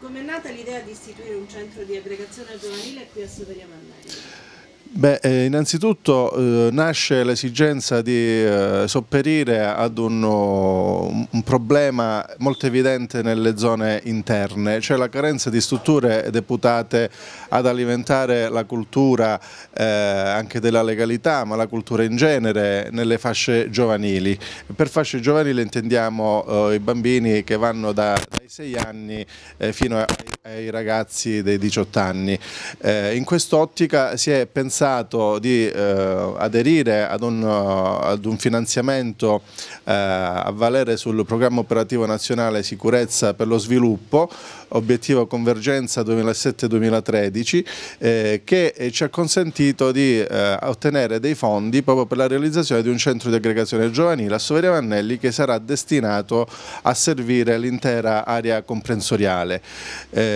Com'è nata l'idea di istituire un centro di aggregazione giovanile qui a Soveria Mannelli? Beh, eh, innanzitutto eh, nasce l'esigenza di eh, sopperire ad un, un, problema molto evidente nelle zone interne, cioè la carenza di strutture deputate ad alimentare la cultura eh, anche della legalità, ma la cultura in genere nelle fasce giovanili. Per fasce giovanili intendiamo eh, i bambini che vanno da, dai 6 anni eh, fino ai ai ragazzi dei 18 anni. Eh, in quest'ottica si è pensato di eh, aderire ad un, eh, ad un finanziamento eh, a valere sul programma operativo nazionale sicurezza per lo sviluppo, obiettivo convergenza 2007-2013, eh, che ci ha consentito di eh, ottenere dei fondi proprio per la realizzazione di un centro di aggregazione giovanile a Soveria Mannelli che sarà destinato a servire l'intera area comprensoriale.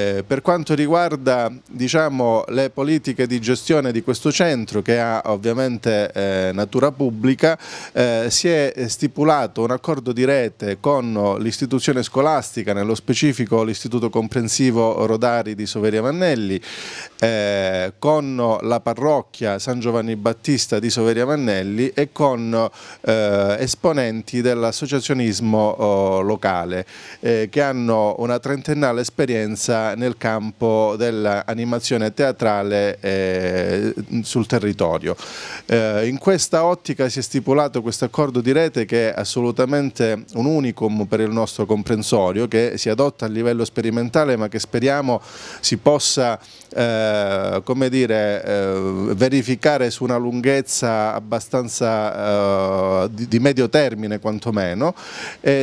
Eh, per quanto riguarda diciamo, le politiche di gestione di questo centro che ha ovviamente eh, natura pubblica eh, si è stipulato un accordo di rete con l'istituzione scolastica nello specifico l'istituto comprensivo Rodari di Soveria Mannelli eh, con la parrocchia San Giovanni Battista di Soveria Mannelli e con eh, esponenti dell'associazionismo oh, locale che hanno una trentennale esperienza nel campo dell'animazione teatrale eh, sul territorio. Eh, in questa ottica si è stipulato questo accordo di rete che è assolutamente un unicum per il nostro comprensorio che si adotta a livello sperimentale ma che speriamo si possa eh, come dire, eh, verificare su una lunghezza abbastanza eh, di, di, medio termine quantomeno.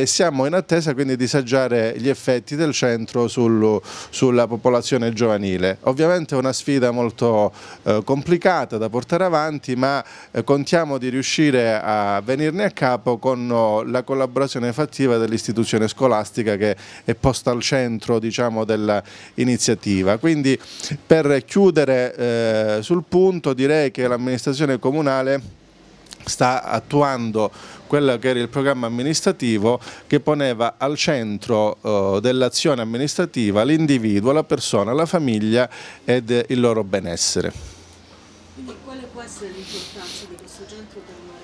siamo in attesa quindi di saggiare gli effetti del centro sul, sulla popolazione giovanile. Ovviamente è una sfida molto eh, complicata da portare avanti ma eh, contiamo di riuscire a venirne a capo con oh, la collaborazione fattiva dell'istituzione scolastica che è posta al centro diciamo, dell'iniziativa. Quindi per chiudere eh, sul punto direi che l'amministrazione comunale sta attuando quello che era il programma amministrativo che poneva al centro eh, dell'azione amministrativa l'individuo, la persona, la famiglia ed il loro benessere. Quindi quale può essere l'importanza di questo centro per noi?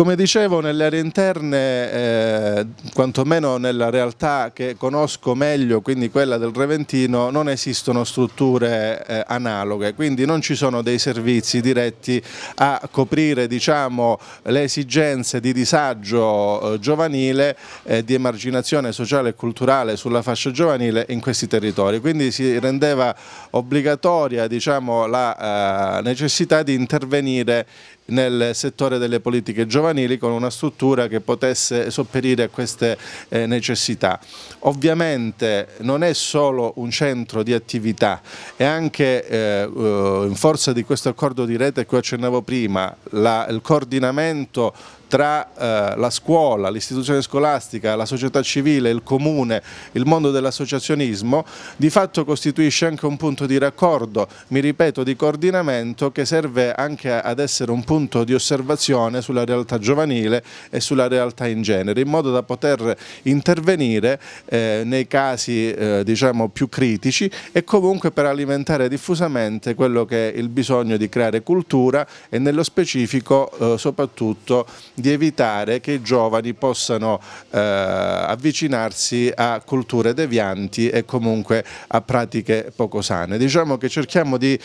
Come dicevo, nelle aree interne, eh, quantomeno nella realtà che conosco meglio, quindi quella del Reventino, non esistono strutture eh, analoghe, quindi non ci sono dei servizi diretti a coprire diciamo, le esigenze di disagio eh, giovanile, eh, di emarginazione sociale e culturale sulla fascia giovanile in questi territori. Quindi si rendeva obbligatoria diciamo, la eh, necessità di intervenire nel settore delle politiche giovanili giovanili con una struttura che potesse sopperire a queste eh, necessità. Ovviamente non è solo un centro di attività, è anche eh, eh in forza di questo accordo di rete a cui accennavo prima, la, il coordinamento tra eh, la scuola, l'istituzione scolastica, la società civile, il comune, il mondo dell'associazionismo, di fatto costituisce anche un punto di raccordo, mi ripeto, di coordinamento che serve anche ad essere un punto di osservazione sulla realtà giovanile e sulla realtà in genere, in modo da poter intervenire eh, nei casi eh, diciamo più critici e comunque per alimentare diffusamente quello che è il bisogno di creare cultura e nello specifico eh, soprattutto di evitare che i giovani possano eh, avvicinarsi a culture devianti e comunque a pratiche poco sane. Diciamo che cerchiamo di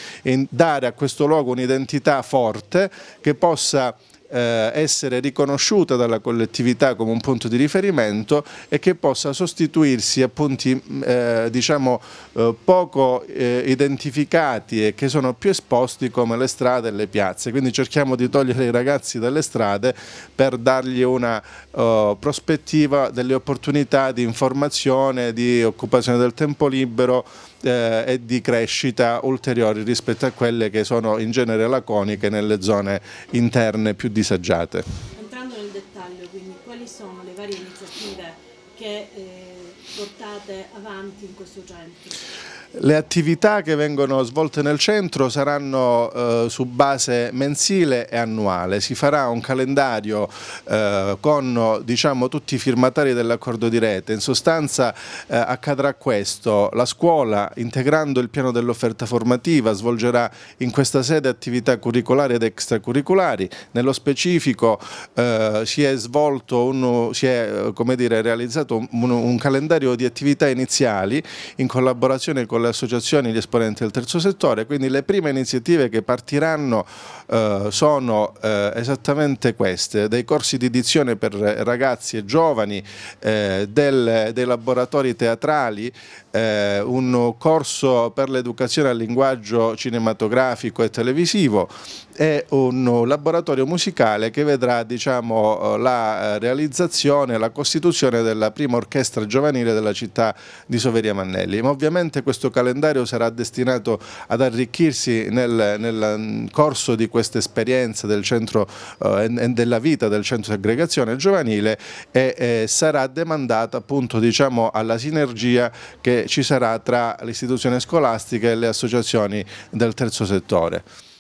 dare a questo luogo un'identità forte che possa eh, essere riconosciuta dalla collettività come un punto di riferimento e che possa sostituirsi a punti mm, eh, diciamo, eh, poco eh, identificati e che sono più esposti come le strade e le piazze. Quindi cerchiamo di togliere i ragazzi dalle strade per dargli una eh, prospettiva delle opportunità di informazione, di occupazione del tempo libero, eh, e di crescita ulteriori rispetto a quelle che sono in genere laconiche nelle zone interne più disagiate. portate avanti in questo centro? Le attività che vengono svolte nel centro saranno eh, su base mensile e annuale, si farà un calendario eh, con diciamo, tutti i firmatari dell'accordo di rete, in sostanza eh, accadrà questo, la scuola integrando il piano dell'offerta formativa svolgerà in questa sede attività curricolari ed extracurricolari, nello specifico eh, si è, svolto uno, si è eh, dire, realizzato un, un calendario di attività attività iniziali in collaborazione con le associazioni e gli esponenti del terzo settore, quindi le prime iniziative che partiranno eh, sono eh, esattamente queste, dei corsi di dizione per ragazzi e giovani, eh, del, dei laboratori teatrali, eh, un corso per l'educazione al linguaggio cinematografico e televisivo e un laboratorio musicale che vedrà diciamo, eh, la eh, realizzazione e la costituzione della prima orchestra giovanile della città città di Soveria Mannelli. Ma ovviamente questo calendario sarà destinato ad arricchirsi nel, nel corso di questa esperienza del centro eh, e della vita del centro di aggregazione giovanile e eh, sarà demandata appunto diciamo, alla sinergia che ci sarà tra l'istituzione scolastica e le associazioni del terzo settore.